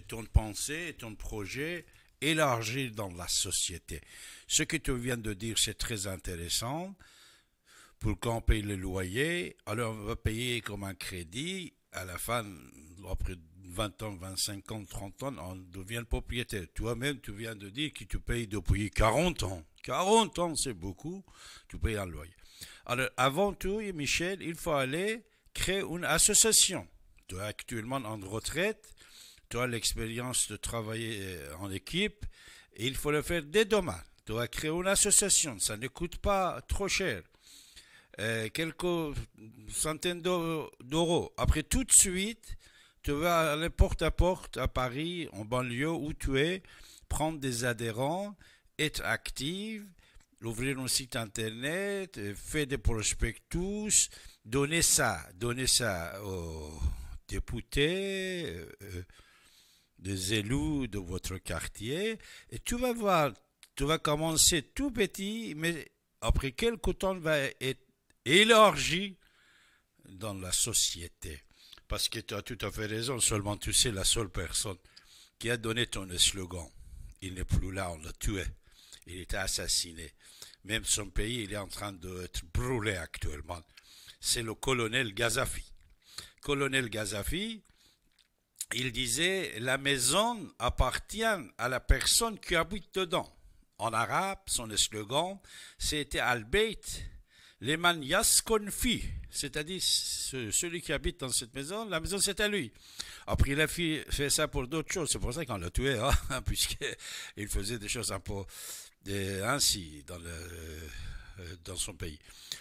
ton pensée, ton projet élargir dans la société. Ce que tu viens de dire, c'est très intéressant. Pour on paye le loyer, alors on va payer comme un crédit. À la fin, après 20 ans, 25 ans, 30 ans, on devient propriétaire. Toi-même, tu viens de dire que tu payes depuis 40 ans. 40 ans, c'est beaucoup. Tu payes un loyer. Alors, avant tout, Michel, il faut aller créer une association. Tu es actuellement en retraite tu as l'expérience de travailler euh, en équipe il faut le faire dès demain. Tu vas créer une association, ça ne coûte pas trop cher. Euh, quelques centaines d'euros. Après, tout de suite, tu vas aller porte à porte à Paris, en banlieue où tu es, prendre des adhérents, être active, ouvrir un site internet, euh, faire des prospectus, donner ça, donner ça aux députés des élus de votre quartier, et tu vas voir, tu vas commencer tout petit, mais après quelques temps, va être élargi dans la société. Parce que tu as tout à fait raison, seulement tu sais, la seule personne qui a donné ton slogan, il n'est plus là, on l'a tué, il était assassiné. Même son pays, il est en train d'être brûlé actuellement. C'est le colonel Gaddafi. Colonel Gaddafi, il disait la maison appartient à la personne qui habite dedans. En arabe, son slogan, c'était Al-Bayt Leman fi c'est-à-dire celui qui habite dans cette maison, la maison c'est à lui. Après, il a fait ça pour d'autres choses, c'est pour ça qu'on l'a tué, hein, puisqu'il faisait des choses un peu ainsi euh, dans, son pays.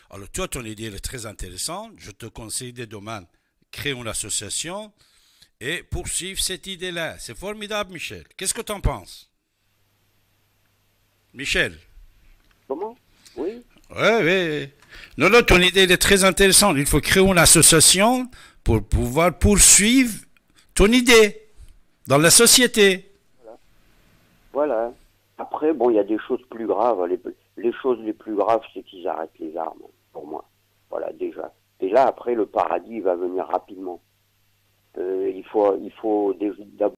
Alors, toi, ton idée est très intéressante. Je te conseille des domaines. Créons une association, et poursuivre cette idée-là. C'est formidable, Michel. Qu'est-ce que tu en penses Michel Comment Oui Oui, oui. Non, non, ton idée est très intéressante. Il faut créer une association pour pouvoir poursuivre ton idée dans la société. Voilà. voilà. Après, bon, il y a des choses plus graves. Les, les choses les plus graves, c'est qu'ils arrêtent les armes, pour moi. Voilà, déjà. Et là, après, le paradis va venir rapidement. Euh, il faut, il faut d'abord